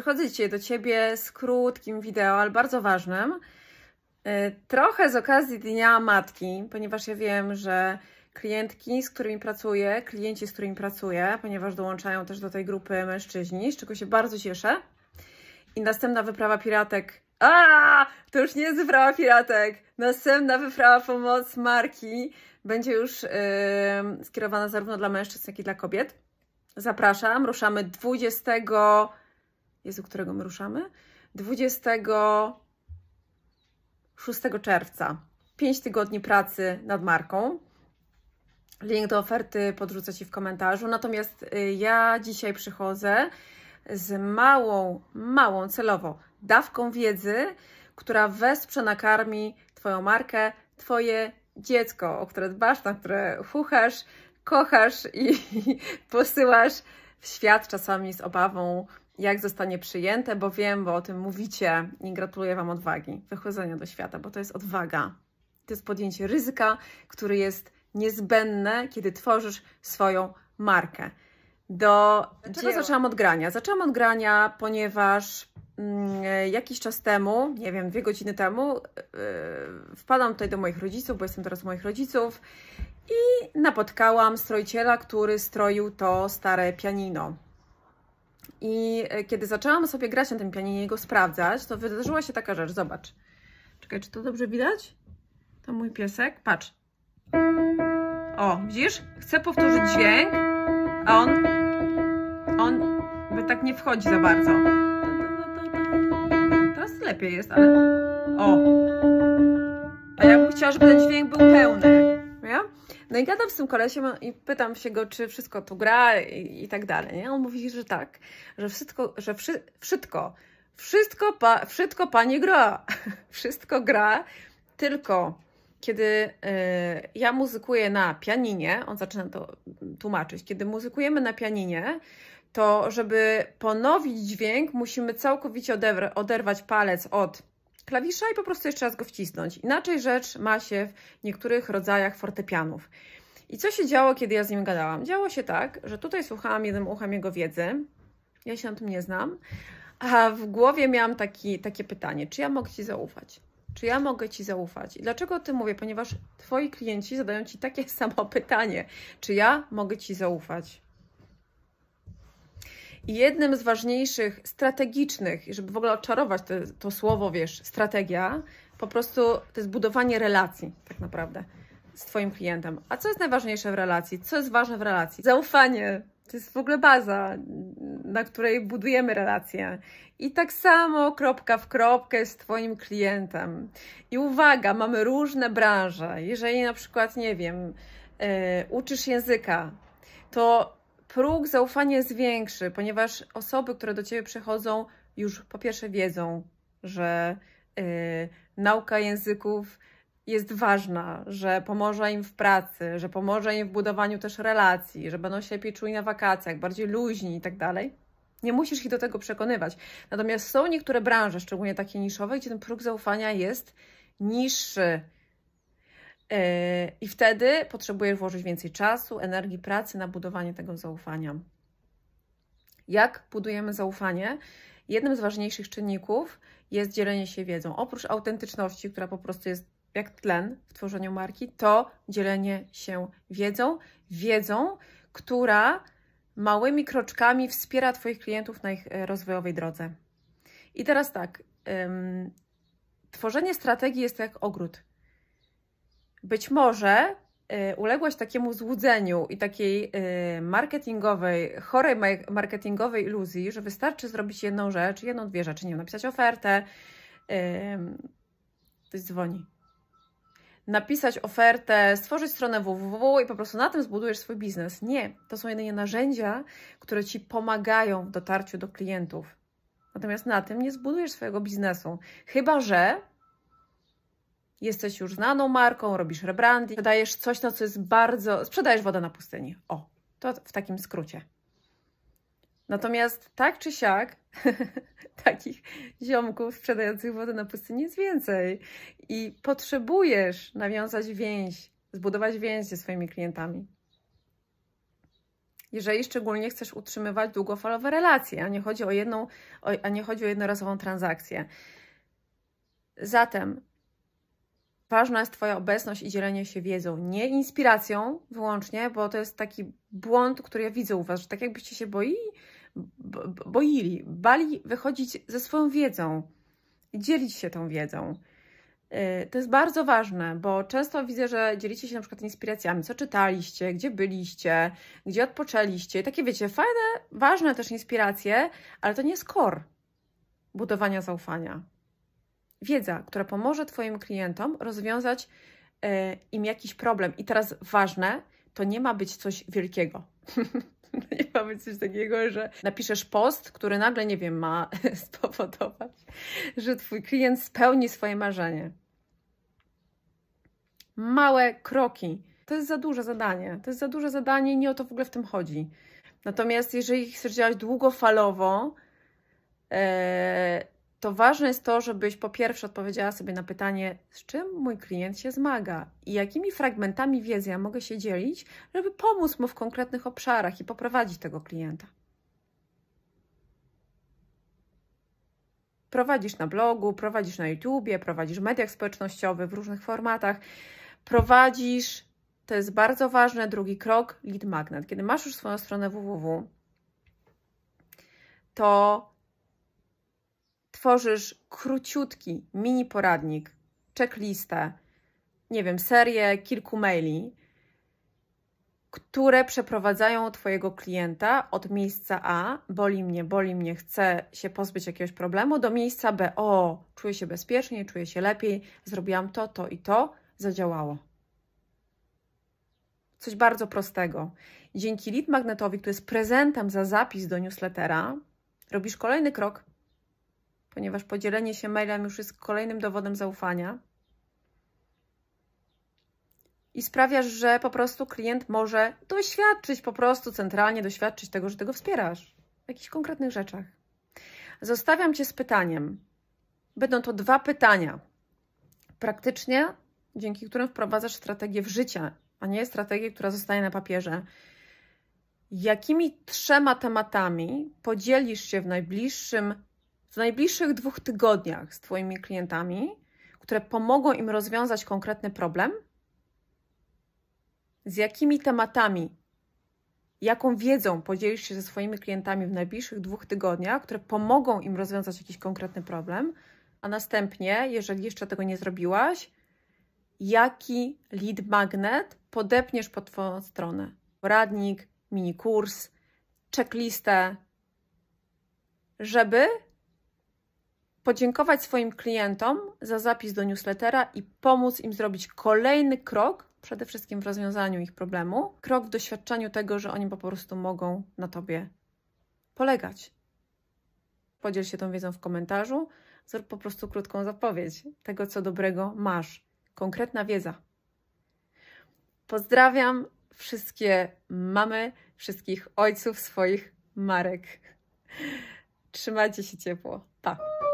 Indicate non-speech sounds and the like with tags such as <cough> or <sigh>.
Przechodzę dzisiaj do Ciebie z krótkim wideo, ale bardzo ważnym. E, trochę z okazji Dnia Matki, ponieważ ja wiem, że klientki, z którymi pracuję, klienci, z którymi pracuję, ponieważ dołączają też do tej grupy mężczyźni, z czego się bardzo cieszę. I następna wyprawa piratek. A, to już nie jest wyprawa piratek. Następna wyprawa pomoc marki będzie już yy, skierowana zarówno dla mężczyzn, jak i dla kobiet. Zapraszam, ruszamy 20 Jezu, którego my ruszamy? 26 czerwca. 5 tygodni pracy nad marką. Link do oferty podrzucę Ci w komentarzu. Natomiast y, ja dzisiaj przychodzę z małą, małą celowo dawką wiedzy, która wesprze, nakarmi Twoją markę, Twoje dziecko, o które dbasz, na które chuchasz, kochasz i <laughs> posyłasz w świat czasami z obawą, jak zostanie przyjęte, bo wiem, bo o tym mówicie i gratuluję Wam odwagi, wychodzenia do świata, bo to jest odwaga. To jest podjęcie ryzyka, które jest niezbędne, kiedy tworzysz swoją markę. Do czego zaczęłam od grania? Zaczęłam od grania, ponieważ mm, jakiś czas temu, nie wiem, dwie godziny temu, yy, wpadłam tutaj do moich rodziców, bo jestem teraz u moich rodziców i napotkałam strojciela, który stroił to stare pianino. I e, kiedy zaczęłam sobie grać na tym pianinie i go sprawdzać, to wydarzyła się taka rzecz. Zobacz. Czekaj, czy to dobrze widać? To mój piesek. Patrz. O, widzisz? Chcę powtórzyć dźwięk, a on... On by tak nie wchodzi za bardzo. Teraz lepiej jest, ale... O! A ja bym chciała, żeby ten dźwięk był pełny. No i gadam z tym kolesiem i pytam się go, czy wszystko tu gra i, i tak dalej. Nie? On mówi, że tak, że wszystko, że wszy, wszystko, wszystko, pa, wszystko gra. <laughs> wszystko gra, tylko kiedy y, ja muzykuję na pianinie, on zaczyna to tłumaczyć, kiedy muzykujemy na pianinie, to żeby ponowić dźwięk, musimy całkowicie oderwać palec od klawisza i po prostu jeszcze raz go wcisnąć. Inaczej rzecz ma się w niektórych rodzajach fortepianów. I co się działo, kiedy ja z nim gadałam? Działo się tak, że tutaj słuchałam jednym uchem jego wiedzy, ja się na tym nie znam, a w głowie miałam taki, takie pytanie, czy ja mogę Ci zaufać? Czy ja mogę Ci zaufać? I dlaczego o tym mówię? Ponieważ Twoi klienci zadają Ci takie <laughs> samo pytanie, czy ja mogę Ci zaufać? I jednym z ważniejszych, strategicznych, żeby w ogóle odczarować te, to słowo, wiesz, strategia, po prostu to jest budowanie relacji tak naprawdę z Twoim klientem. A co jest najważniejsze w relacji? Co jest ważne w relacji? Zaufanie. To jest w ogóle baza, na której budujemy relacje. I tak samo kropka w kropkę z Twoim klientem. I uwaga, mamy różne branże. Jeżeli na przykład, nie wiem, yy, uczysz języka, to próg zaufania jest większy, ponieważ osoby, które do ciebie przychodzą, już po pierwsze wiedzą, że yy, nauka języków jest ważna, że pomoże im w pracy, że pomoże im w budowaniu też relacji, że będą się lepiej czuli na wakacjach, bardziej luźni i tak dalej. Nie musisz ich do tego przekonywać. Natomiast są niektóre branże, szczególnie takie niszowe, gdzie ten próg zaufania jest niższy. Yy, I wtedy potrzebujesz włożyć więcej czasu, energii, pracy na budowanie tego zaufania. Jak budujemy zaufanie? Jednym z ważniejszych czynników jest dzielenie się wiedzą. Oprócz autentyczności, która po prostu jest jak tlen w tworzeniu marki, to dzielenie się wiedzą, wiedzą, która małymi kroczkami wspiera Twoich klientów na ich e, rozwojowej drodze. I teraz tak, tworzenie strategii jest jak ogród być może y, uległaś takiemu złudzeniu i takiej y, marketingowej, chorej marketingowej iluzji, że wystarczy zrobić jedną rzecz, jedną, dwie rzeczy, nie wiem, napisać ofertę. Ktoś dzwoni. Napisać ofertę, stworzyć stronę www i po prostu na tym zbudujesz swój biznes. Nie, to są jedynie narzędzia, które ci pomagają w dotarciu do klientów. Natomiast na tym nie zbudujesz swojego biznesu. Chyba, że jesteś już znaną marką, robisz rebranding, sprzedajesz coś, no co jest bardzo... sprzedajesz wodę na pustyni. O, to w takim skrócie. Natomiast tak czy siak <laughs> takich ziomków sprzedających wodę na pustyni jest więcej i potrzebujesz nawiązać więź, zbudować więź ze swoimi klientami. Jeżeli szczególnie chcesz utrzymywać długofalowe relacje, a nie chodzi o jedną, a nie chodzi o jednorazową transakcję. Zatem Ważna jest Twoja obecność i dzielenie się wiedzą, nie inspiracją wyłącznie, bo to jest taki błąd, który ja widzę u Was, że tak jakbyście się boili, boili, bali wychodzić ze swoją wiedzą, dzielić się tą wiedzą. Y, to jest bardzo ważne, bo często widzę, że dzielicie się na przykład inspiracjami, co czytaliście, gdzie byliście, gdzie odpoczęliście. Takie wiecie, fajne, ważne też inspiracje, ale to nie jest core budowania zaufania wiedza, która pomoże Twoim klientom rozwiązać e, im jakiś problem. I teraz ważne, to nie ma być coś wielkiego. <laughs> nie ma być coś takiego, że napiszesz post, który nagle, nie wiem, ma <laughs> spowodować, że Twój klient spełni swoje marzenie. Małe kroki. To jest za duże zadanie. To jest za duże zadanie i nie o to w ogóle w tym chodzi. Natomiast jeżeli chcesz działać długofalowo, e, to ważne jest to, żebyś po pierwsze odpowiedziała sobie na pytanie, z czym mój klient się zmaga i jakimi fragmentami wiedzy ja mogę się dzielić, żeby pomóc mu w konkretnych obszarach i poprowadzić tego klienta. Prowadzisz na blogu, prowadzisz na YouTubie, prowadzisz w mediach społecznościowych, w różnych formatach, prowadzisz, to jest bardzo ważne, drugi krok, lead magnet. Kiedy masz już swoją stronę www, to stworzysz króciutki mini poradnik, checklistę, nie wiem, serię kilku maili, które przeprowadzają Twojego klienta od miejsca A, boli mnie, boli mnie, chcę się pozbyć jakiegoś problemu, do miejsca B, o, czuję się bezpiecznie, czuję się lepiej, zrobiłam to, to i to, zadziałało. Coś bardzo prostego. Dzięki lead magnetowi, który jest prezentem za zapis do newslettera, robisz kolejny krok ponieważ podzielenie się mailem już jest kolejnym dowodem zaufania. I sprawiasz, że po prostu klient może doświadczyć, po prostu centralnie doświadczyć tego, że tego wspierasz w jakichś konkretnych rzeczach. Zostawiam Cię z pytaniem. Będą to dwa pytania. Praktycznie, dzięki którym wprowadzasz strategię w życie, a nie strategię, która zostaje na papierze. Jakimi trzema tematami podzielisz się w najbliższym w najbliższych dwóch tygodniach z Twoimi klientami, które pomogą im rozwiązać konkretny problem? Z jakimi tematami, jaką wiedzą podzielisz się ze swoimi klientami w najbliższych dwóch tygodniach, które pomogą im rozwiązać jakiś konkretny problem? A następnie, jeżeli jeszcze tego nie zrobiłaś, jaki lead magnet podepniesz pod Twoją stronę? Poradnik, mini kurs, checklistę, żeby podziękować swoim klientom za zapis do newslettera i pomóc im zrobić kolejny krok, przede wszystkim w rozwiązaniu ich problemu, krok w doświadczeniu tego, że oni po prostu mogą na tobie polegać. Podziel się tą wiedzą w komentarzu, zrób po prostu krótką zapowiedź tego, co dobrego masz. Konkretna wiedza. Pozdrawiam wszystkie mamy, wszystkich ojców swoich marek. Trzymajcie się ciepło. Pa!